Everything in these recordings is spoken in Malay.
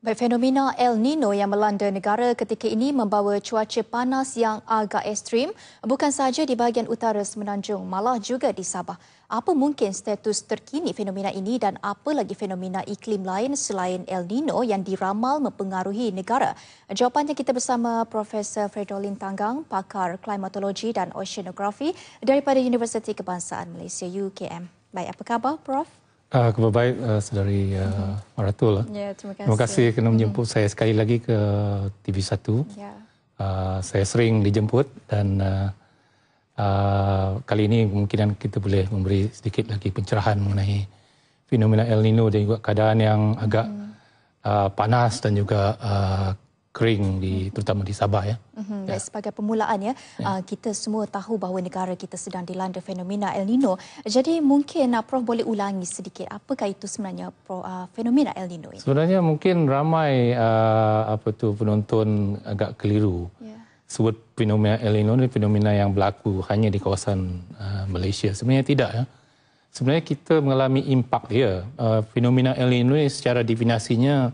Baik, fenomena El Nino yang melanda negara ketika ini membawa cuaca panas yang agak ekstrim bukan sahaja di bahagian utara Semenanjung, malah juga di Sabah. Apa mungkin status terkini fenomena ini dan apa lagi fenomena iklim lain selain El Nino yang diramal mempengaruhi negara? Jawapannya kita bersama Profesor Fredolin Tanggang, pakar klimatologi dan oceanografi daripada Universiti Kebangsaan Malaysia UKM. Baik, apa khabar Prof? Uh, ah, Kabar baik uh, ah, dari uh, ah, Maratul. Uh. Lah. Yeah, ya, terima kasih. Terima kasih kerana menjemput saya sekali lagi ke TV1. Yeah. Ya. Uh, saya sering dijemput dan uh, uh, kali ini kemungkinan kita boleh memberi sedikit lagi pencerahan mengenai fenomena El Nino dan juga keadaan yang agak mm uh, panas dan juga uh, kering di terutama di Sabah ya. Mm-hmm. ya. sebagai permulaan ya, ya, uh, kita semua tahu bahawa negara kita sedang dilanda fenomena El Nino. Jadi mungkin nak uh, Prof boleh ulangi sedikit apakah itu sebenarnya Prof, uh, fenomena El Nino ini. Sebenarnya mungkin ramai apa tu penonton agak keliru. Ya. Sebut fenomena El Nino ini fenomena yang berlaku hanya di kawasan Malaysia. Sebenarnya tidak ya. Sebenarnya kita mengalami impak dia. fenomena El Nino ini secara definasinya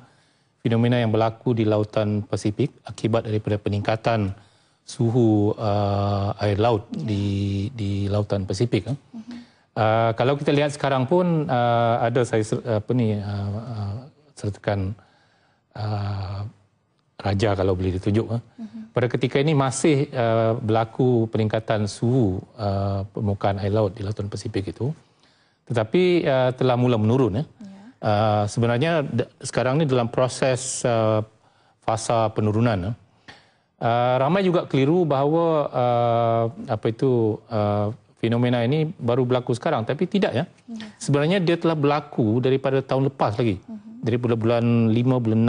fenomena yang berlaku di lautan Pasifik akibat daripada peningkatan suhu uh, air laut yeah. di di lautan Pasifik. Mm-hmm. Uh, kalau kita lihat sekarang pun uh, ada saya apa ni uh, uh, sertakan uh, raja kalau boleh ditunjuk. Uh. Mm-hmm. Pada ketika ini masih uh, berlaku peningkatan suhu uh, permukaan air laut di lautan Pasifik itu, tetapi uh, telah mula menurun. Uh. Eh. Yeah uh, sebenarnya sekarang ni dalam proses uh, fasa penurunan. Uh. ramai juga keliru bahawa uh, apa itu uh, fenomena ini baru berlaku sekarang tapi tidak ya. Mhm. Sebenarnya dia telah berlaku daripada tahun lepas lagi. Mm-hmm. Dari bulan bulan 5 bulan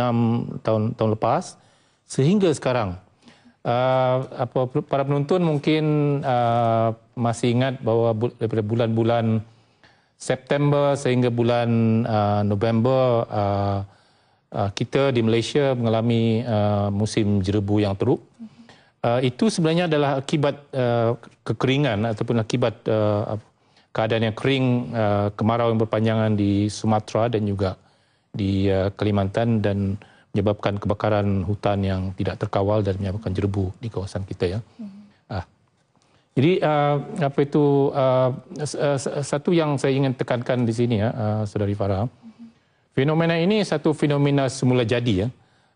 6 tahun tahun lepas sehingga sekarang. Uh, apa para penonton mungkin uh, masih ingat bahawa bu, daripada bulan-bulan September sehingga bulan uh, November uh, uh, kita di Malaysia mengalami uh, musim jerebu yang teruk. Uh, itu sebenarnya adalah akibat uh, kekeringan ataupun akibat uh, keadaan yang kering uh, kemarau yang berpanjangan di Sumatera dan juga di uh, Kalimantan dan menyebabkan kebakaran hutan yang tidak terkawal dan menyebabkan jerebu di kawasan kita ya. hmm jadi uh, apa itu uh, uh satu yang saya ingin tekankan di sini ya uh, Saudari Farah. Fenomena ini satu fenomena semula jadi ya.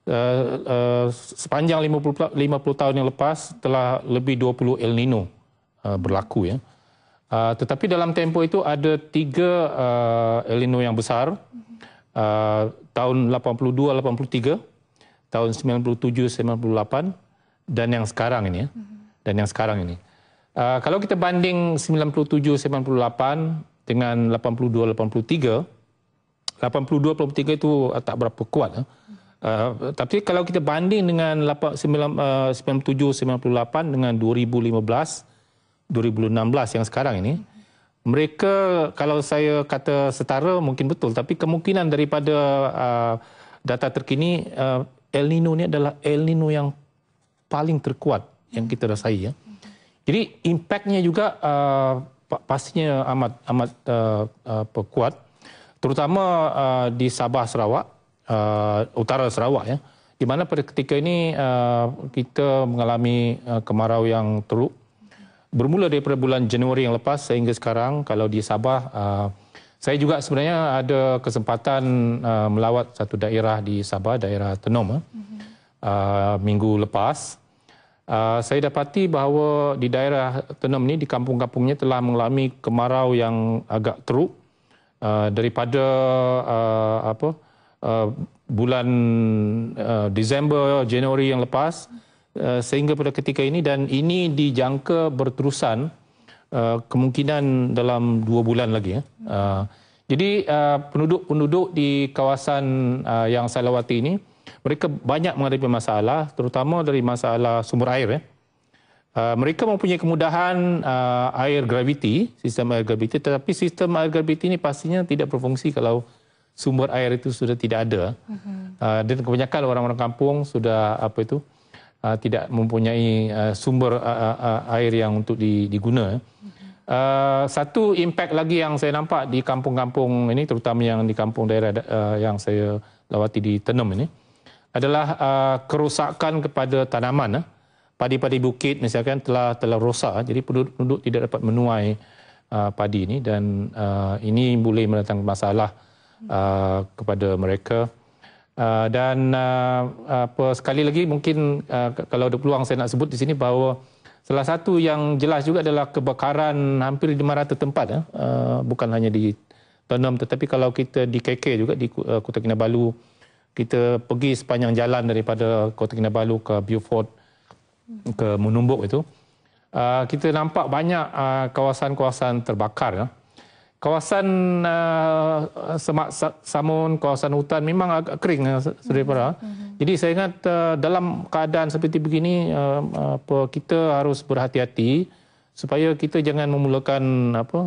Uh, uh, sepanjang 50 50 tahun yang lepas telah lebih 20 El Nino uh, berlaku ya. Uh, tetapi dalam tempoh itu ada tiga uh, El Nino yang besar. Uh, tahun 82 83, tahun 97 98 dan yang sekarang ini ya. Dan yang sekarang ini. Ya. Uh, kalau kita banding 97-98 dengan 82-83, 82-83 itu uh, tak berapa kuat. Uh. Uh, tapi kalau kita banding dengan 97-98 uh, dengan 2015-2016 yang sekarang ini, mereka kalau saya kata setara mungkin betul. Tapi kemungkinan daripada uh, data terkini, uh, El Nino ini adalah El Nino yang paling terkuat yang kita rasai. Ya. Uh. Jadi impaknya juga uh, pastinya amat amat uh, uh, kuat, terutama uh, di Sabah Sarawak, uh, utara Sarawak ya, di mana pada ketika ini uh, kita mengalami uh, kemarau yang teruk. Bermula daripada bulan Januari yang lepas sehingga sekarang kalau di Sabah, uh, saya juga sebenarnya ada kesempatan uh, melawat satu daerah di Sabah, daerah Tenom, mhm. uh, minggu lepas. Uh, saya dapati bahawa di daerah Tenom ini, di kampung-kampungnya telah mengalami kemarau yang agak teruk uh, daripada uh, apa uh, bulan uh, Disember, Januari yang lepas uh, sehingga pada ketika ini dan ini dijangka berterusan uh, kemungkinan dalam dua bulan lagi. Ya. Uh, jadi uh, penduduk-penduduk di kawasan uh, yang saya lewati ini, mereka banyak menghadapi masalah terutama dari masalah sumber air ya. Uh, mereka mempunyai kemudahan uh, air graviti, sistem air graviti tetapi sistem air graviti ini pastinya tidak berfungsi kalau sumber air itu sudah tidak ada. Mhm. Uh, dan kebanyakan orang-orang kampung sudah apa itu uh, tidak mempunyai uh, sumber uh, uh, uh air yang untuk di, diguna. Mhm. Uh, satu impak lagi yang saya nampak di kampung-kampung ini terutama yang di kampung daerah uh, yang saya lawati di Tenom ini. Uh, adalah uh, kerosakan kepada tanaman uh, padi-padi bukit misalkan telah telah rosak eh. jadi penduduk tidak dapat menuai uh, padi ini dan uh, ini boleh mendatangkan masalah uh, kepada mereka uh, dan uh, apa sekali lagi mungkin uh, kalau ada peluang saya nak sebut di sini bahawa salah satu yang jelas juga adalah kebakaran hampir 500 tempat eh. uh, bukan hanya di Tanam tetapi kalau kita di KK juga di uh, Kota Kinabalu kita pergi sepanjang jalan daripada Kota Kinabalu ke Beaufort ke Munumbuk itu uh, kita nampak banyak uh, kawasan-kawasan terbakar ya. kawasan uh, semak samun kawasan hutan memang agak kering ya, daripada ya. mm-hmm. mm-hmm. jadi saya ingat dalam keadaan seperti begini kita harus berhati-hati supaya kita jangan memulakan apa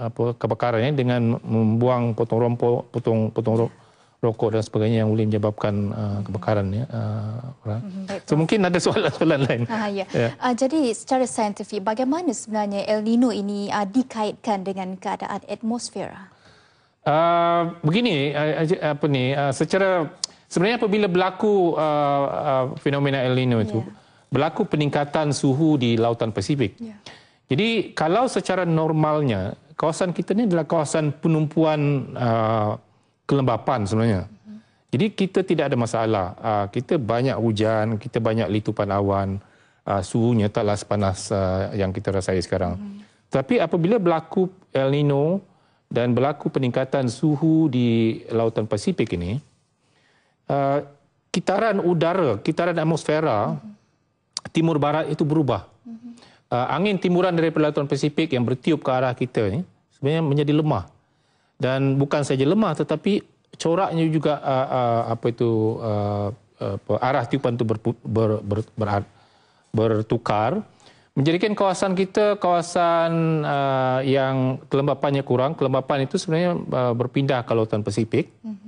apa kebakaran ya, dengan membuang potong rompok potong potong rompok rokok dan sebagainya yang boleh menyebabkan uh, kebakaran ya. Uh, orang. Mhm, so mungkin ada soalan-soalan lain. Ha, ya. Ya. Uh, jadi secara saintifik bagaimana sebenarnya El Nino ini uh, dikaitkan dengan keadaan atmosfera? Uh, begini uh, uh apa ni uh, secara sebenarnya apabila berlaku uh, uh, fenomena El Nino itu yeah. berlaku peningkatan suhu di lautan Pasifik. Yeah. Jadi kalau secara normalnya kawasan kita ni adalah kawasan penumpuan uh, kelembapan sebenarnya. Mm-hmm. Jadi kita tidak ada masalah. Ah, kita banyak hujan, kita banyak litupan awan, ah, suhunya taklah sepanas ah, yang kita rasai sekarang. Mm-hmm. Tapi apabila berlaku El Nino dan berlaku peningkatan suhu di lautan Pasifik ini, kitaran udara, kitaran atmosfera mm-hmm. timur barat itu berubah. Angin timuran dari lautan Pasifik yang bertiup ke arah kita ini sebenarnya menjadi lemah dan bukan saja lemah tetapi coraknya juga uh, uh, apa itu uh, uh, arah tiupan itu ber, ber, ber, ber, bertukar menjadikan kawasan kita kawasan uh, yang kelembapannya kurang kelembapan itu sebenarnya uh, berpindah ke lautan Pasifik. Mm-hmm.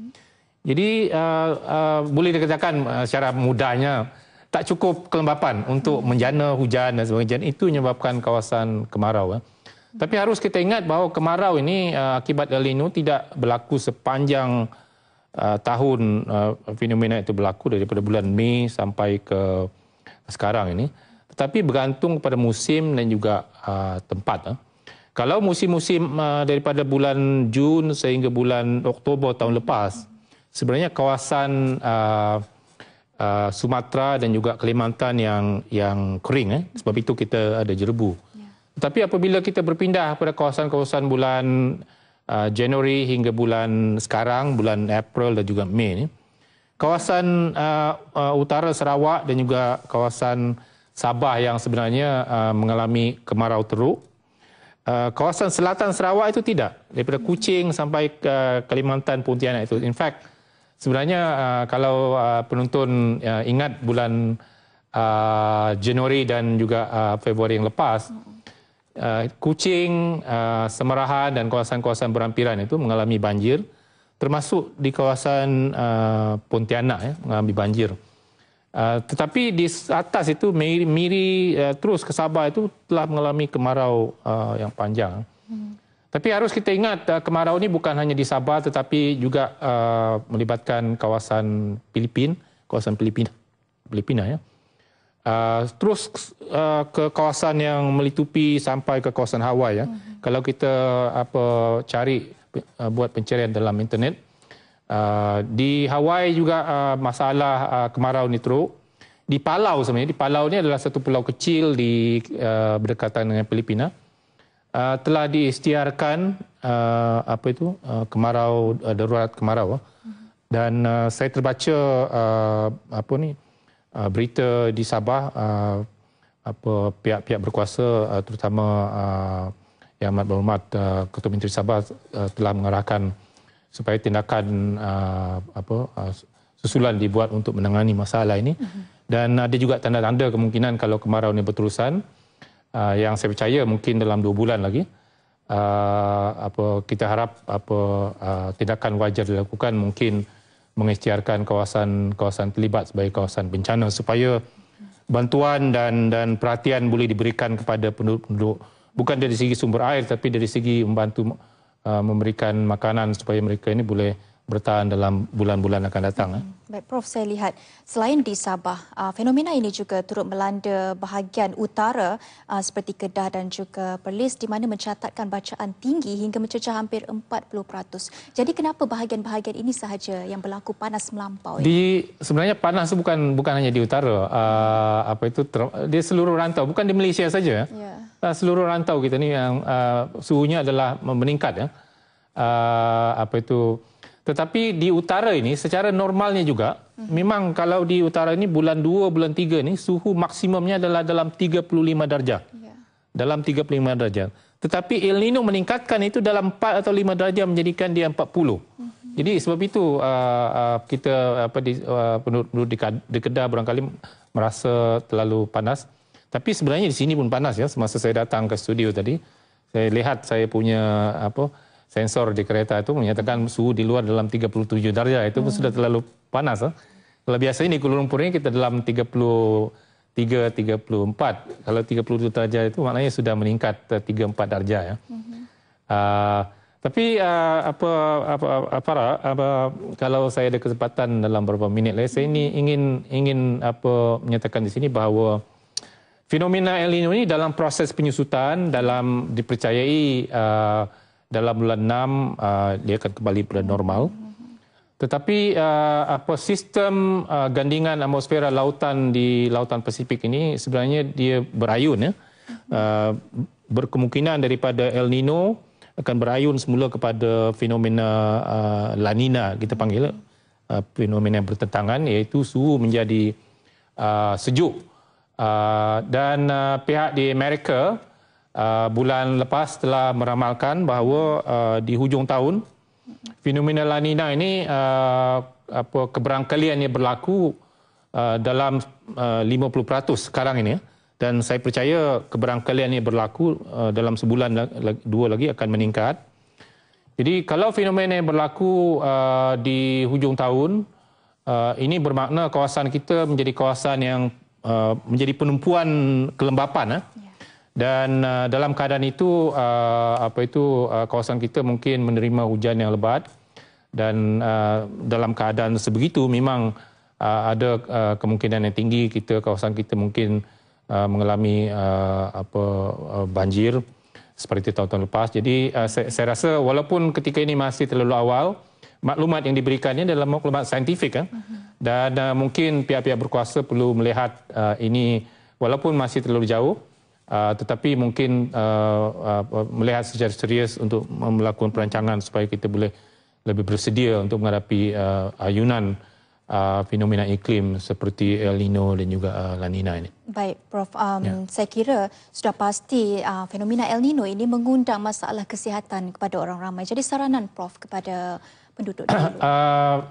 Jadi uh, uh, boleh dikatakan uh, secara mudahnya tak cukup kelembapan untuk mhm. menjana hujan dan sebagainya. Itu menyebabkan kawasan kemarau. Eh. Tapi harus kita ingat bahawa kemarau ini uh, akibat El Nino tidak berlaku sepanjang uh, tahun uh, fenomena itu berlaku daripada bulan Mei sampai ke sekarang ini. Tetapi bergantung kepada musim dan juga uh, tempat. Uh. Kalau musim-musim uh, daripada bulan Jun sehingga bulan Oktober tahun lepas, sebenarnya kawasan uh, uh, Sumatera dan juga Kalimantan yang yang kering. Eh. Sebab itu kita ada jerebu. Tapi apabila kita berpindah pada kawasan-kawasan bulan uh, Januari hingga bulan sekarang, bulan April dan juga Mei ni, kawasan uh, uh, utara Sarawak dan juga kawasan Sabah yang sebenarnya uh, mengalami kemarau teruk. Uh, kawasan selatan Sarawak itu tidak. Daripada Kuching sampai ke Kalimantan Pontianak itu. In fact, sebenarnya uh, kalau uh, penonton uh, ingat bulan uh, Januari dan juga uh, Februari yang lepas, uh, Kuching, uh, Semerahan dan kawasan-kawasan berhampiran itu mengalami banjir termasuk di kawasan uh, Pontianak ya, mengalami banjir. Uh, tetapi di atas itu Miri, miri uh, terus ke Sabah itu telah mengalami kemarau uh, yang panjang. Hmm. Tapi harus kita ingat uh, kemarau ini bukan hanya di Sabah tetapi juga uh, melibatkan kawasan Filipina, kawasan Filipina, Filipina ya. Hmm uh, terus uh, ke kawasan yang melitupi sampai ke kawasan Hawaii ya. Uh-huh. Kalau kita apa cari uh, buat pencarian dalam internet uh, di Hawaii juga uh, masalah uh, kemarau nitro Di Palau sebenarnya di Palau ni adalah satu pulau kecil di uh, berdekatan dengan Filipina. Uh, telah diistiarkan uh, apa itu uh, kemarau uh, darurat kemarau. uh Dan uh, saya terbaca uh, apa ni Uh, berita di Sabah uh, apa pihak-pihak berkuasa uh, terutama uh, Yang Amat Berhormat Ketua Menteri Sabah telah mengarahkan supaya tindakan apa susulan dibuat untuk menangani masalah ini mhm. dan ada juga tanda-tanda kemungkinan kalau kemarau ini berterusan yang saya percaya mungkin dalam dua bulan lagi apa kita harap apa tindakan wajar dilakukan mungkin mengisytiharkan kawasan-kawasan terlibat sebagai kawasan bencana supaya bantuan dan dan perhatian boleh diberikan kepada penduduk-penduduk bukan dari segi sumber air tapi dari segi membantu uh, memberikan makanan supaya mereka ini boleh bertahan dalam bulan-bulan akan datang. Eh? Baik Prof, saya lihat selain di Sabah, ah, fenomena ini juga turut melanda bahagian utara ah, seperti Kedah dan juga Perlis di mana mencatatkan bacaan tinggi hingga mencecah hampir 40%. Jadi kenapa bahagian-bahagian ini sahaja yang berlaku panas melampau? Di, sebenarnya panas itu bukan, bukan hanya di utara. Uh, apa itu ter, Dia seluruh rantau, bukan di Malaysia saja. Eh? Yeah. Ya. Seluruh rantau kita ini yang uh, suhunya adalah meningkat. Ya. Uh, apa itu... Tetapi di utara ini secara normalnya juga hmm. memang kalau di utara ini bulan 2 bulan 3 ini suhu maksimumnya adalah dalam 35 darjah. Yeah. Dalam 35 darjah. Tetapi El Nino meningkatkan itu dalam 4 atau 5 darjah menjadikan dia 40. Hmm. Jadi sebab itu uh, uh, kita apa di uh, penduduk uh, di Kedah barangkali merasa terlalu panas. Tapi sebenarnya di sini pun panas ya semasa saya datang ke studio tadi. Saya lihat saya punya apa sensor di kereta itu menyatakan suhu di luar dalam 37 darjah itu hmm. sudah terlalu panas. Eh. Kalau biasanya di Kuala Lumpur ini kita dalam 33 34. Kalau 32 darjah itu maknanya sudah meningkat 3 4 darjah ya. Hmm. Uh, tapi uh, ah, apa apa apa, apa, apa kalau saya ada kesempatan dalam beberapa minit lagi saya ini ingin ingin apa menyatakan di sini bahawa fenomena El Nino ini dalam proses penyusutan dalam dipercayai uh, dalam bulan 6 uh, dia akan kembali pada normal. Tetapi uh, apa sistem uh, gandingan atmosfera lautan di lautan Pasifik ini sebenarnya dia berayun ya. berkemungkinan daripada El Nino akan berayun semula kepada fenomena La Nina kita panggil fenomena yang bertentangan iaitu suhu menjadi sejuk. Uh, dan uh, pihak di Amerika Ah, bulan lepas telah meramalkan bahawa uh, di hujung tahun fenomena La Nina ini uh, apa keberangkaliannya berlaku uh, dalam uh, 50% sekarang ini ya. dan saya percaya keberangkalian ini berlaku uh, dalam sebulan dua lagi akan meningkat. Jadi kalau fenomena yang berlaku uh, di hujung tahun uh, ini bermakna kawasan kita menjadi kawasan yang uh, menjadi penumpuan kelembapan uh, dan uh, dalam keadaan itu uh, apa itu uh, kawasan kita mungkin menerima hujan yang lebat dan uh, dalam keadaan sebegitu memang uh, ada uh, kemungkinan yang tinggi kita kawasan kita mungkin uh, mengalami uh, apa uh, banjir seperti tahun-tahun lepas jadi uh, saya, saya rasa walaupun ketika ini masih terlalu awal maklumat yang diberikannya adalah maklumat saintifik eh? Mhm. dan uh, mungkin pihak-pihak berkuasa perlu melihat uh, ini walaupun masih terlalu jauh Ah, tetapi mungkin uh, uh, melihat secara serius untuk melakukan perancangan supaya kita boleh lebih bersedia untuk menghadapi uh, ayunan uh, fenomena iklim seperti El Nino dan juga uh, La Nina ini. Baik, Prof. Um, ya. Saya kira sudah pasti uh, fenomena El Nino ini mengundang masalah kesihatan kepada orang ramai. Jadi saranan Prof. kepada penduduk dulu. Uh,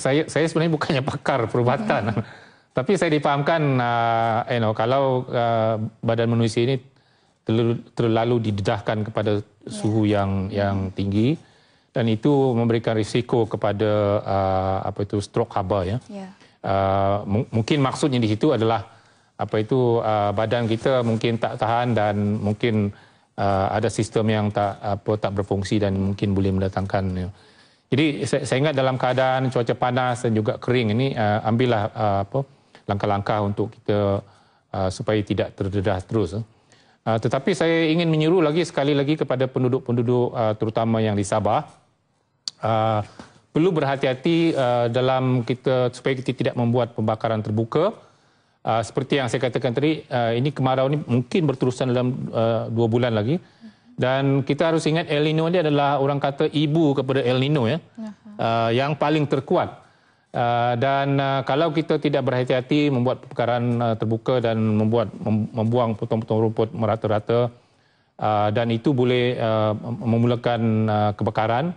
saya, saya sebenarnya bukannya pakar perubatan. Hmm. Tapi saya difahamkan, uh, you eh, know, kalau uh, badan manusia ini terlalu didedahkan kepada suhu yeah. yang yang mm. tinggi dan itu memberikan risiko kepada uh, apa itu strok haba ya. Yeah. Uh, mungkin maksudnya di situ adalah apa itu uh, badan kita mungkin tak tahan dan mungkin uh, ada sistem yang tak apa tak berfungsi dan mungkin boleh mendatangkan. You ya. Jadi saya, saya ingat dalam keadaan cuaca panas dan juga kering ini uh, ambillah uh, apa langkah-langkah untuk kita uh, supaya tidak terdedah terus. Eh. Uh, tetapi saya ingin menyeru lagi sekali lagi kepada penduduk-penduduk uh, terutama yang di Sabah uh, perlu berhati-hati uh, dalam kita supaya kita tidak membuat pembakaran terbuka. Uh, seperti yang saya katakan tadi, uh, ini kemarau ini mungkin berterusan dalam uh, dua bulan lagi. Dan kita harus ingat El Nino ini adalah orang kata ibu kepada El Nino ya, ya. uh, yang paling terkuat. Uh, Ah, dan uh, kalau kita tidak berhati-hati membuat perkaraan uh, ah, terbuka dan membuat membuang potong-potong rumput merata-rata uh, dan itu boleh uh, memulakan uh, kebakaran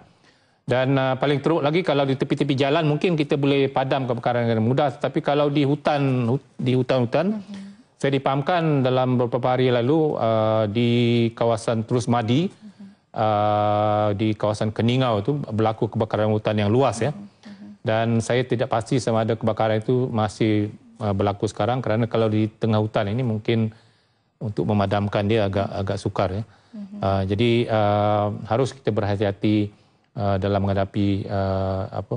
dan uh, paling teruk lagi kalau di tepi-tepi jalan mungkin kita boleh padam kebakaran dengan mudah tapi kalau di hutan di hutan-hutan uh-huh. saya dipahamkan dalam beberapa hari lalu uh, di kawasan Terus Madi uh, mm-hmm. di kawasan Keningau itu berlaku kebakaran hutan yang luas uh-huh. ya dan saya tidak pasti sama ada kebakaran itu masih uh, berlaku sekarang kerana kalau di tengah hutan ini mungkin untuk memadamkan dia agak agak sukar ya. Mm-hmm. Uh, jadi uh, harus kita berhati-hati uh, dalam menghadapi uh, apa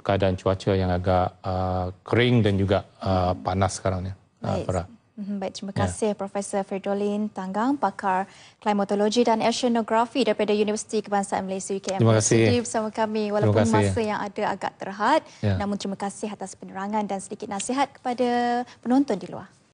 keadaan cuaca yang agak uh, kering dan juga uh, panas sekarang ya. Uh, Mhm, baik, terima ya. kasih ya. Profesor Ferdolin Tanggang, pakar klimatologi dan oceanografi daripada Universiti Kebangsaan Malaysia UKM. Terima kasih. Sudir bersama kami walaupun kasih, masa ya. yang ada agak terhad. Ya. Namun terima kasih atas penerangan dan sedikit nasihat kepada penonton di luar.